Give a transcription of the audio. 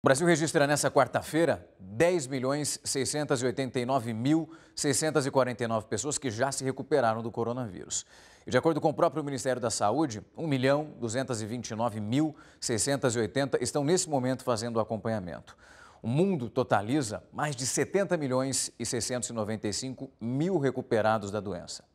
O Brasil registra nessa quarta-feira 10 milhões 689 mil 649 pessoas que já se recuperaram do coronavírus. E de acordo com o próprio Ministério da Saúde, 1 milhão 229 mil 680 estão nesse momento fazendo acompanhamento. O mundo totaliza mais de 70 milhões e 695 mil recuperados da doença.